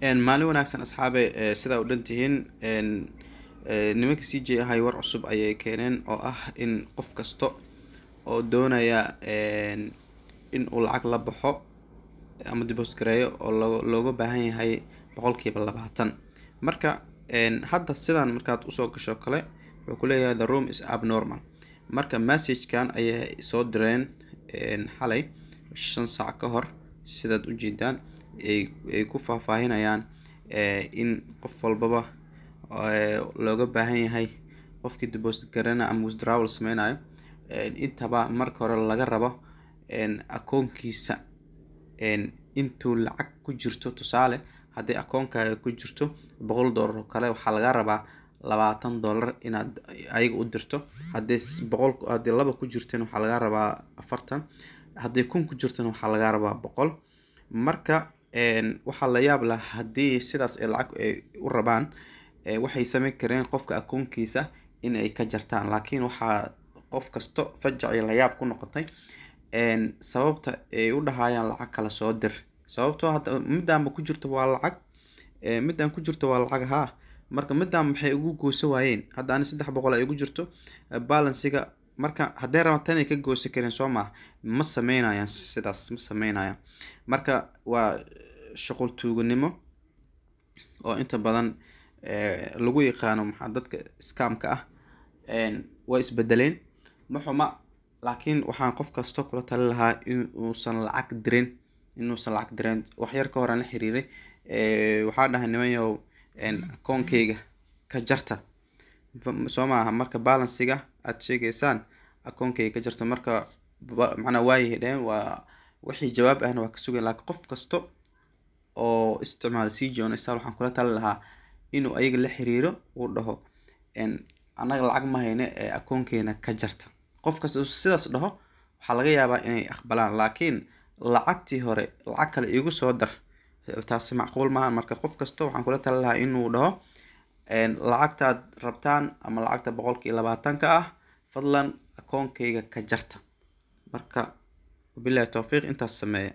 maalin wanaagsan asxaabe eh, sidaa u dhantihiin eh, nimanka c j ahay war cusub ayay keeneen oo ah in qof kasta oo doonaya in uu lacag la baxo ama deposit gareeyo oo looga baahan yahay boqolkiiba labaatan marka hadda sidaan markaad usoo gasho kale wuxuu kuleeyahay the room is abnormal marka messagekan ayay soo direen xalay shan saac ka hor sidaad u ujeedaan ay ku faahfaahinayaan eh, in qof walbaba eh, looga baahan yahay qofkii deposit garana ama withdrawal sameynayo eh, intaba marka hore laga rabo akoonkiisa intuu lacag ku jirto tusaale haddii akoonkaaga ku jirto boqol doolar kale waxaa laga rabaa labaatan doolar inaad ayaga u dirto hadii boqol haddii laba ku jirtana waxaa laga rabaa afartan haddii kun ku jirtana waxaa laga rabaa boqol marka waxaa la yaab lah haddii sidaas ee lacag ay u rabaan waxay samayn kareen qofka akoonkiisa in ay ka jartaan laakiin waxaa qof kasto fajac iyo la yaab ku noqotay sababta ay u dhahayaan lacag kala soo dir sababtoo hadda middaanba ku jirto waa lacag middaan ku jirto waa lacag haa marka middaan maxay ugu goosa waayeen hadda ani saddex boqol ay ugu jirto balansiga marka hadday rabaan tan ka goosan kareen soo maaha ma sameynayaan sidaas ma sameynayaan marka waa shuqul tuuganimo oo inta badan eh, lagu yaqaano maxaa dadka scamka ah waa isbedeleen ma laakiin waxaan qof kasto kula tali lahaa in uusan lacag dirin inuusan lacag dirin waxyar ka horaan la xiriiray eh, waxaa dhahay nimanyow akoonkeyga ka jarta soo maaha marka balansiga aada sheegeysaan akoonkay ka jirto marka macnaa waayahay dheheen waa wixii jawaab ahna waa ka sugayn laakiin qof kasta oo isticmaalo c jon sal waxaan kula tali lahaa inuu ayaga la xiriiro uu dhaho annaga lacag ma hayne ee akoonkeena ka jarta qof kasta sidaas dhaho waxaa laga yaabaa inay aqbalaan laakiin lacagtii hore lacag kale igu soo dar taasi macquul maaha marka qof kasta waxaan kula tali lahaa inuu dhaho lacagtaad rabtaan ama lacagta boqolkii labaatanka ah fadlan akoonkayga ka jarta marka wabillahi towfiiq intaas sameeya